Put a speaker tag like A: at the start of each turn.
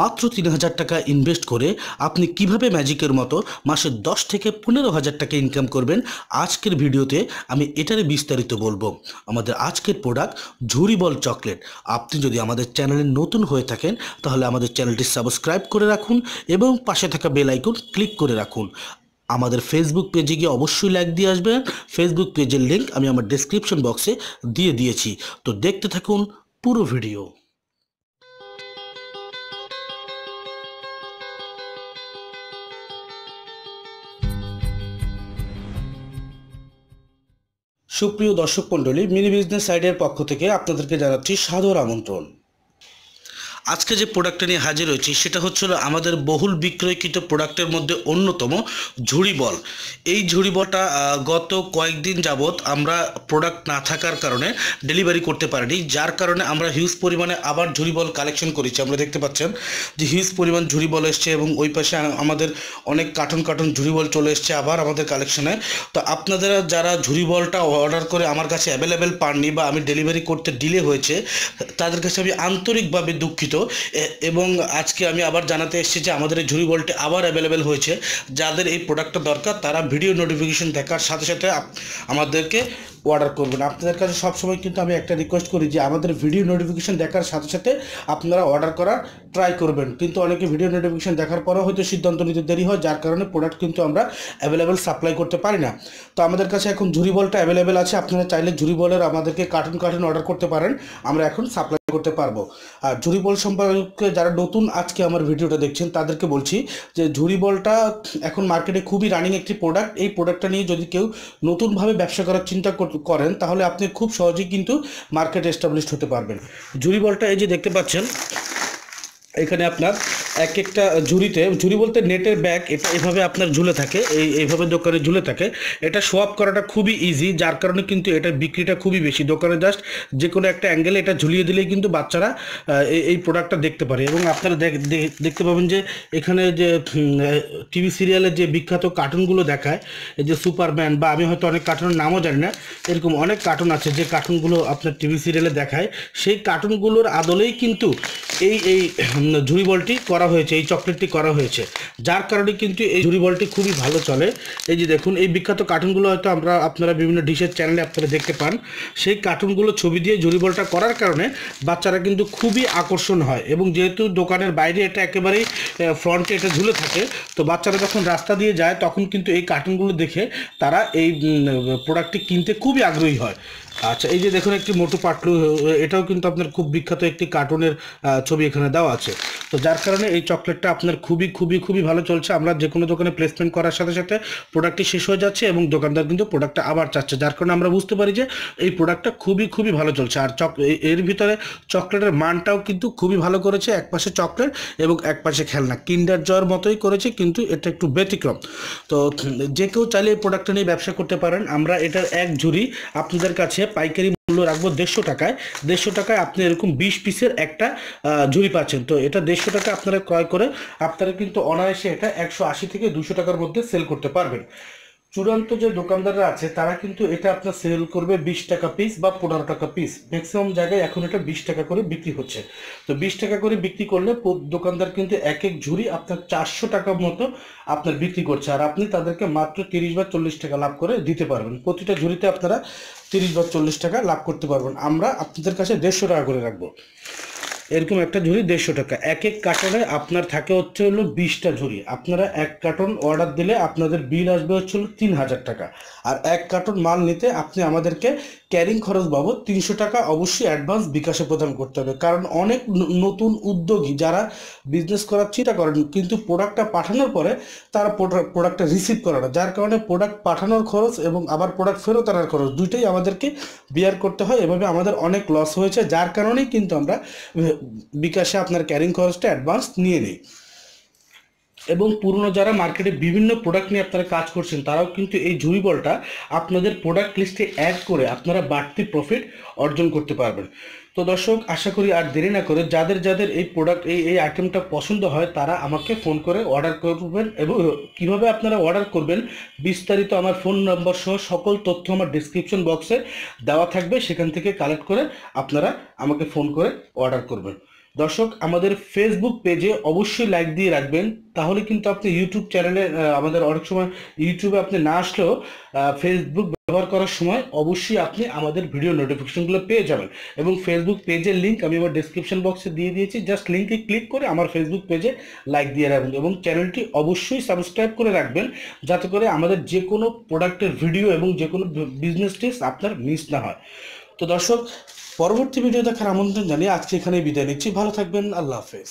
A: মাত্র তিন হাজার টাকা ইনভেস্ট করে আপনি কিভাবে ম্যাজিকের মতো মাসে দশ থেকে পনেরো হাজার টাকা ইনকাম করবেন আজকের ভিডিওতে আমি এটারে বিস্তারিত বলবো আমাদের আজকের প্রোডাক্ট বল চকলেট আপনি যদি আমাদের চ্যানেলে নতুন হয়ে থাকেন তাহলে আমাদের চ্যানেলটি সাবস্ক্রাইব করে রাখুন এবং পাশে থাকা বেল আইকন ক্লিক করে রাখুন আমাদের ফেসবুক পেজে গিয়ে অবশ্যই লাইক দিয়ে আসবেন ফেসবুক পেজের লিঙ্ক আমি আমার ডিসক্রিপশন বক্সে দিয়ে দিয়েছি তো দেখতে থাকুন পুরো ভিডিও সুপ্রিয় দর্শক মন্ডলী মিনি বিজনেস সাইডের পক্ষ থেকে আপনাদেরকে জানাচ্ছি সাদর আমন্ত্রণ আজকে যে প্রোডাক্টটা নিয়ে হাজির হয়েছি সেটা হচ্ছিল আমাদের বহুল বিক্রয়কৃত প্রোডাক্টের মধ্যে অন্যতম ঝুড়ি বল এই ঝুড়ি বলটা গত কয়েকদিন যাবৎ আমরা প্রোডাক্ট না থাকার কারণে ডেলিভারি করতে পারিনি যার কারণে আমরা হিউজ পরিমাণে আবার ঝুড়ি বল কালেকশন করেছি আমরা দেখতে পাচ্ছেন যে হিউজ পরিমাণ ঝুড়ি বল এসছে এবং ওই পাশে আমাদের অনেক কার্টন কার্টন ঝুড়ি বল চলে এসছে আবার আমাদের কালেকশনে তো আপনারা যারা ঝুড়ি বলটা অর্ডার করে আমার কাছে অ্যাভেলেবেল পাননি বা আমি ডেলিভারি করতে ডিলে হয়েছে তাদের কাছে আমি আন্তরিকভাবে দুঃখিত এবং আজকে আমি আবার জানাতে এসেছি যে আমাদের এই ঝুড়ি বলটি আবার অ্যাভেলেবেল হয়েছে যাদের এই প্রোডাক্টটা দরকার তারা ভিডিও নোটিফিকেশন দেখার সাথে সাথে আমাদেরকে অর্ডার করবেন আপনাদের কাছে সবসময় কিন্তু আমি একটা রিকোয়েস্ট করি যে আমাদের ভিডিও নোটিফিকেশান দেখার সাথে সাথে আপনারা অর্ডার করার ট্রাই করবেন কিন্তু অনেকে ভিডিও নোটিফিকেশান দেখার পরেও হয়তো সিদ্ধান্ত নিতে দেরি হয় যার কারণে প্রোডাক্ট কিন্তু আমরা অ্যাভেলেবেল সাপ্লাই করতে পারি না তো আমাদের কাছে এখন ঝুরি বলটা অ্যাভেলেবেল আছে আপনারা চাইলে ঝুরি বলের আমাদেরকে কার্টুন কার্টুন অর্ডার করতে পারেন আমরা এখন সাপ্লাই করতে পারবো আর ঝুরি বল সম্পর্কে যারা নতুন আজকে আমার ভিডিওটা দেখছেন তাদেরকে বলছি যে ঝুরি বলটা এখন মার্কেটে খুবই রানিং একটি প্রোডাক্ট এই প্রোডাক্টটা নিয়ে যদি কেউ নতুনভাবে ব্যবসা করার চিন্তা করেন তাহলে আপনি খুব সহজেই কিন্তু মার্কেট এস্টাবলিশড হতে পারবেন জুরি বলটা এই যে দেখতে পাচ্ছেন এখানে আপনার এক একটা ঝুড়িতে ঝুড়ি বলতে নেটের ব্যাগ এটা এভাবে আপনার ঝুলে থাকে এই এইভাবে দোকানে ঝুলে থাকে এটা সোয়াপ করাটা খুবই ইজি যার কারণে কিন্তু এটা বিক্রিটা খুবই বেশি দোকানে জাস্ট যে কোনো একটা অ্যাঙ্গেলে এটা ঝুলিয়ে দিলেই কিন্তু বাচ্চারা এই প্রোডাক্টটা দেখতে পারে এবং আপনারা দেখতে পাবেন যে এখানে যে টিভি সিরিয়ালে যে বিখ্যাত কার্টুনগুলো দেখায় যে সুপারম্যান বা আমি হয়তো অনেক কার্টুনের নামও জানি না এরকম অনেক কার্টুন আছে যে কার্টুনগুলো আপনার টিভি সিরিয়ালে দেখায় সেই কার্টুনগুলোর আদলেই কিন্তু এই এই ঝুড়ি বলটি করা করা হয়েছে এই চকলেটটি করা হয়েছে যার কারণে কিন্তু এই ঝুড়ি বলটি খুবই ভালো চলে এই যে দেখুন এই বিখ্যাত কার্টুনগুলো হয়তো আমরা আপনারা বিভিন্ন ডিশের চ্যানেলে আপনারা দেখতে পান সেই কার্টুনগুলো ছবি দিয়ে ঝুড়ি বলটা করার কারণে বাচ্চারা কিন্তু খুবই আকর্ষণ হয় এবং যেহেতু দোকানের বাইরে এটা একেবারেই ফ্রন্টে এটা ঝুলে থাকে তো বাচ্চারা যখন রাস্তা দিয়ে যায় তখন কিন্তু এই কার্টুনগুলো দেখে তারা এই প্রোডাক্টটি কিনতে খুবই আগ্রহী হয় আচ্ছা এই যে দেখুন একটি মোটু পাটলু এটাও কিন্তু আপনার খুব বিখ্যাত একটি কার্টুনের ছবি এখানে দেওয়া আছে তো যার কারণে এই চকলেটটা আপনার খুবই খুবই খুবই ভালো চলছে আমরা যে কোনো দোকানে প্লেসমেন্ট করার সাথে সাথে প্রোডাক্টটি শেষ হয়ে যাচ্ছে এবং দোকানদার কিন্তু প্রোডাক্টটা আবার চাচ্ছে যার কারণে আমরা বুঝতে পারি যে এই প্রোডাক্টটা খুবই খুবই ভালো চলছে আর চক এর ভিতরে চকলেটের মানটাও কিন্তু খুবই ভালো করেছে এক পাশে চকলেট এবং এক পাশে খেলনা কিন্ডার জয়ের মতোই করেছে কিন্তু এটা একটু ব্যতিক্রম তো যে কেউ চাইলে এই প্রোডাক্টটা নিয়ে ব্যবসা করতে পারেন আমরা এটার এক ঝুড়ি আপনাদের কাছে পাইকারি মূল্য রাখবো দেড়শো টাকায় দেড়শো টাকায় আপনি এরকম বিশ পিসের একটা ঝুড়ি পাচ্ছেন তো এটা দেড়শো টাকা আপনারা ক্রয় করে আপনারা কিন্তু অনায়াসে এটা একশো আশি থেকে দুশো টাকার মধ্যে সেল করতে পারবেন চূড়ান্ত যে দোকানদাররা আছে তারা কিন্তু এটা আপনার সেল করবে বিশ টাকা পিস বা পনেরো টাকা পিস ম্যাক্সিমাম জায়গায় এখন এটা বিশ টাকা করে বিক্রি হচ্ছে তো বিশ টাকা করে বিক্রি করলে দোকানদার কিন্তু এক এক ঝুড়ি আপনার চারশো টাকা মতো আপনার বিক্রি করছে আর আপনি তাদেরকে মাত্র তিরিশ বা চল্লিশ টাকা লাভ করে দিতে পারবেন প্রতিটা ঝুড়িতে আপনারা তিরিশ বা চল্লিশ টাকা লাভ করতে পারবেন আমরা আপনাদের কাছে দেড়শো টাকা করে রাখবো এরকম একটা ঝুড়ি দেড়শো টাকা এক এক কার্টনে আপনার থাকে হচ্ছে হলো বিশটা ঝুড়ি আপনারা এক কার্টন অর্ডার দিলে আপনাদের বিল আসবে হচ্ছে হলো তিন হাজার টাকা আর এক কার্টন মাল নিতে আপনি আমাদেরকে ক্যারিং খরচ বাবদ তিনশো টাকা অবশ্যই অ্যাডভান্স বিকাশে প্রদান করতে হবে কারণ অনেক নতুন উদ্যোগী যারা বিজনেস করার চিন্তা করেন কিন্তু প্রোডাক্টটা পাঠানোর পরে তারা প্রোডাক্টটা রিসিভ করে না যার কারণে প্রোডাক্ট পাঠানোর খরচ এবং আবার প্রোডাক্ট ফেরত আনার খরচ দুইটাই আমাদেরকে বিয়ার করতে হয় এভাবে আমাদের অনেক লস হয়েছে যার কারণেই কিন্তু আমরা বিকাশে আপনার ক্যারিং খরচটা অ্যাডভান্স নিয়ে নেই এবং পুরনো যারা মার্কেটে বিভিন্ন প্রোডাক্ট নিয়ে আপনারা কাজ করছেন তারাও কিন্তু এই ঝুড়ি বলটা আপনাদের প্রোডাক্ট লিস্টে অ্যাড করে আপনারা বাড়তি প্রফিট অর্জন করতে পারবেন তো দর্শক আশা করি আর দেরি না করে যাদের যাদের এই প্রোডাক্ট এই এই আইটেমটা পছন্দ হয় তারা আমাকে ফোন করে অর্ডার করবেন এবং কিভাবে আপনারা অর্ডার করবেন বিস্তারিত আমার ফোন নম্বর সহ সকল তথ্য আমার ডিসক্রিপশন বক্সে দেওয়া থাকবে সেখান থেকে কালেক্ট করে আপনারা আমাকে ফোন করে অর্ডার করবেন দর্শক আমাদের ফেসবুক পেজে অবশ্যই লাইক দিয়ে রাখবেন তাহলে কিন্তু আপনি ইউটিউব চ্যানেলে আমাদের অনেক সময় ইউটিউবে আপনি না আসলেও ফেসবুক ব্যবহার করার সময় অবশ্যই আপনি আমাদের ভিডিও নোটিফিকেশনগুলো পেয়ে যাবেন এবং ফেসবুক পেজের লিঙ্ক আমি আমার ডিসক্রিপশন বক্সে দিয়ে দিয়েছি জাস্ট লিঙ্কে ক্লিক করে আমার ফেসবুক পেজে লাইক দিয়ে রাখবেন এবং চ্যানেলটি অবশ্যই সাবস্ক্রাইব করে রাখবেন যাতে করে আমাদের যে কোনো প্রোডাক্টের ভিডিও এবং যে কোনো বিজনেস টিপস আপনার মিস না হয় তো দর্শক পরবর্তী ভিডিও দেখার আমন্ত্রণ জানিয়ে আজকে এখানে বিদায় নিচ্ছি ভালো থাকবেন আল্লাহ হাফেজ